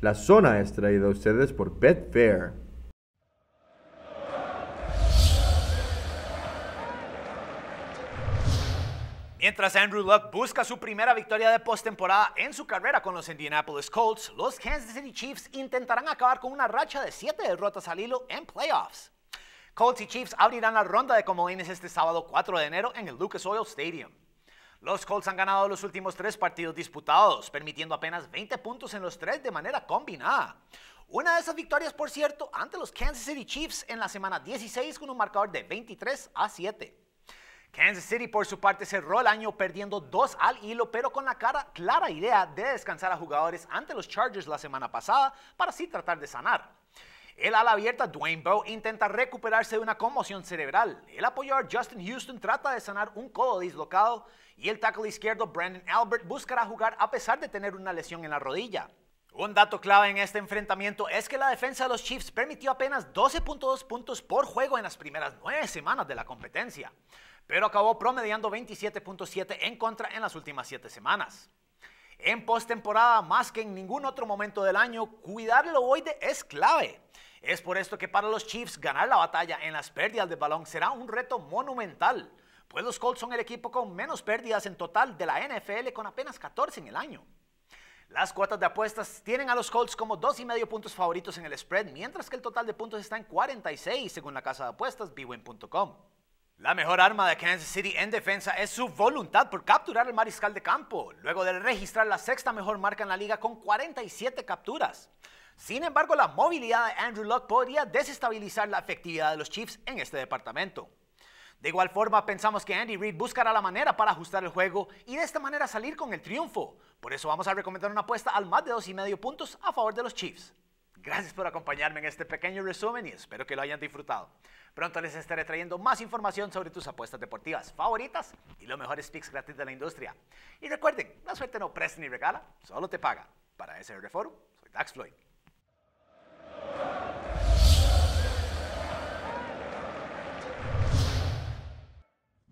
La zona es traída a ustedes por Betfair. Mientras Andrew Luck busca su primera victoria de postemporada en su carrera con los Indianapolis Colts, los Kansas City Chiefs intentarán acabar con una racha de siete derrotas al hilo en playoffs. Colts y Chiefs abrirán la ronda de comodines este sábado 4 de enero en el Lucas Oil Stadium. Los Colts han ganado los últimos tres partidos disputados, permitiendo apenas 20 puntos en los tres de manera combinada. Una de esas victorias, por cierto, ante los Kansas City Chiefs en la semana 16 con un marcador de 23 a 7. Kansas City, por su parte, cerró el año perdiendo dos al hilo, pero con la cara, clara idea de descansar a jugadores ante los Chargers la semana pasada para así tratar de sanar. El ala abierta Dwayne Bowe intenta recuperarse de una conmoción cerebral. El apoyador Justin Houston trata de sanar un codo dislocado y el tackle izquierdo Brandon Albert buscará jugar a pesar de tener una lesión en la rodilla. Un dato clave en este enfrentamiento es que la defensa de los Chiefs permitió apenas 12.2 puntos por juego en las primeras 9 semanas de la competencia, pero acabó promediando 27.7 en contra en las últimas 7 semanas. En postemporada, más que en ningún otro momento del año, cuidar el ovoide es clave. Es por esto que para los Chiefs ganar la batalla en las pérdidas de balón será un reto monumental, pues los Colts son el equipo con menos pérdidas en total de la NFL con apenas 14 en el año. Las cuotas de apuestas tienen a los Colts como dos y medio puntos favoritos en el spread, mientras que el total de puntos está en 46 según la casa de apuestas bwin.com. La mejor arma de Kansas City en defensa es su voluntad por capturar al mariscal de campo, luego de registrar la sexta mejor marca en la liga con 47 capturas. Sin embargo, la movilidad de Andrew Luck podría desestabilizar la efectividad de los Chiefs en este departamento. De igual forma, pensamos que Andy Reid buscará la manera para ajustar el juego y de esta manera salir con el triunfo. Por eso vamos a recomendar una apuesta al más de dos y medio puntos a favor de los Chiefs. Gracias por acompañarme en este pequeño resumen y espero que lo hayan disfrutado. Pronto les estaré trayendo más información sobre tus apuestas deportivas favoritas y los mejores picks gratis de la industria. Y recuerden, la suerte no presta ni regala, solo te paga. Para ese Forum, soy Dax